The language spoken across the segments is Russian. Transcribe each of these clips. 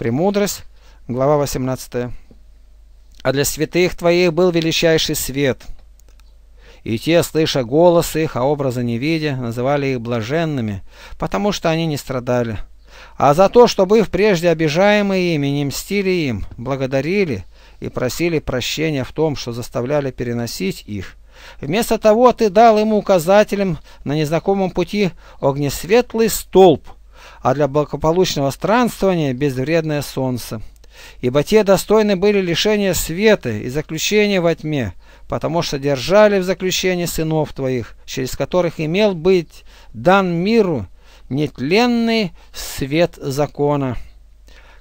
премудрость, глава 18. «А для святых твоих был величайший свет, и те, слыша голос их, а образа не видя, называли их блаженными, потому что они не страдали. А за то, что вы прежде обижаемые ими, не мстили им, благодарили и просили прощения в том, что заставляли переносить их, Вместо того ты дал ему указателем на незнакомом пути огнесветлый столб – а для благополучного странствования безвредное солнце. Ибо те достойны были лишения света и заключения во тьме, потому что держали в заключении сынов твоих, через которых имел быть дан миру нетленный свет закона.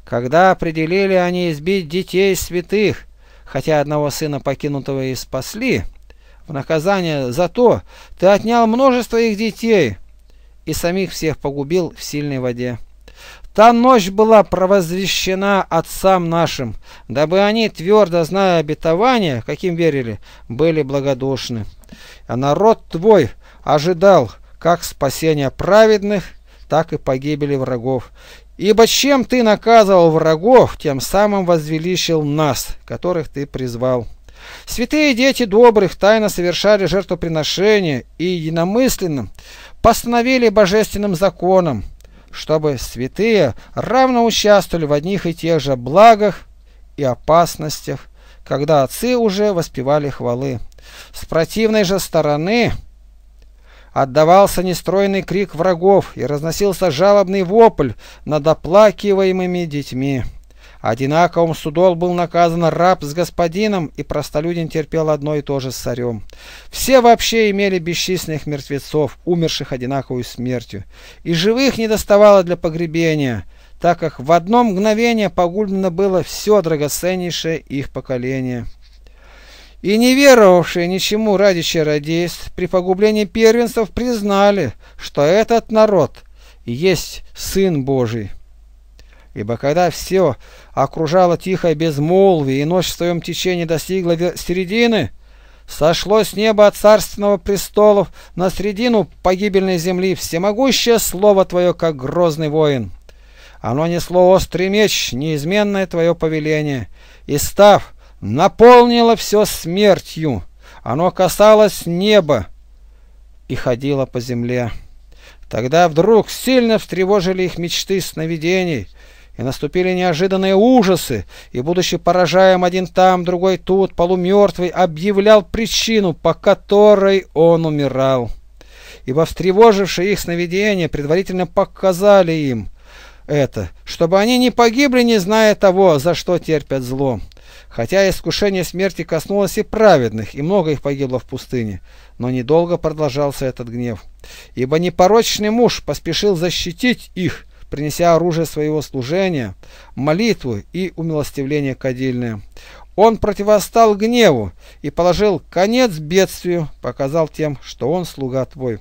Когда определили они избить детей святых, хотя одного сына покинутого и спасли, в наказание за то ты отнял множество их детей – и самих всех погубил в сильной воде. Та ночь была провозвещена отцам нашим, дабы они, твердо зная обетование, каким верили, были благодушны. А народ твой ожидал как спасения праведных, так и погибели врагов. Ибо чем ты наказывал врагов, тем самым возвеличил нас, которых ты призвал. Святые дети добрых тайно совершали жертвоприношения и единомысленным, постановили божественным законом, чтобы святые равно участвовали в одних и тех же благах и опасностях, когда отцы уже воспевали хвалы. С противной же стороны отдавался нестройный крик врагов и разносился жалобный вопль над оплакиваемыми детьми. Одинаковым судол был наказан раб с господином, и простолюдин терпел одно и то же с царем. Все вообще имели бесчисленных мертвецов, умерших одинаковой смертью, и живых не доставало для погребения, так как в одно мгновение погублено было все драгоценнейшее их поколение. И неверовавшие ничему ради чародейств при погублении первенцев признали, что этот народ есть Сын Божий. Ибо когда все окружало тихое безмолвие, и ночь в своем течении достигла середины, сошло с неба от царственного престола на средину погибельной земли всемогущее слово Твое, как грозный воин. Оно несло острый меч, неизменное Твое повеление, и, став, наполнило все смертью. Оно касалось неба и ходило по земле. Тогда вдруг сильно встревожили их мечты сновидений, и наступили неожиданные ужасы, и, будучи поражаем один там, другой тут, полумертвый, объявлял причину, по которой он умирал. Ибо встревожившие их сновидения предварительно показали им это, чтобы они не погибли, не зная того, за что терпят зло. Хотя искушение смерти коснулось и праведных, и много их погибло в пустыне, но недолго продолжался этот гнев, ибо непорочный муж поспешил защитить их, принеся оружие своего служения, молитву и умилостивление кадильное. Он противостал гневу и положил конец бедствию, показал тем, что он слуга твой.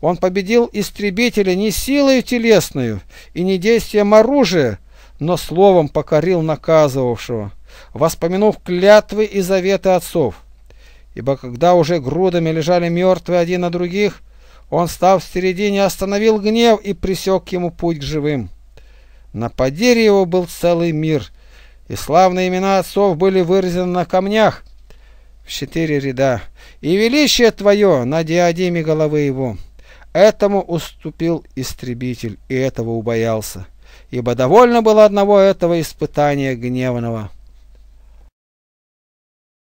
Он победил истребителя не силою телесною и не действием оружия, но словом покорил наказывавшего, воспомянув клятвы и заветы отцов. Ибо когда уже грудами лежали мертвые один на других, он, став в середине, остановил гнев и присек ему путь к живым. На подере его был целый мир, и славные имена отцов были выразены на камнях в четыре ряда. И величие твое на диадеме головы его. Этому уступил истребитель, и этого убоялся, ибо довольно было одного этого испытания гневного.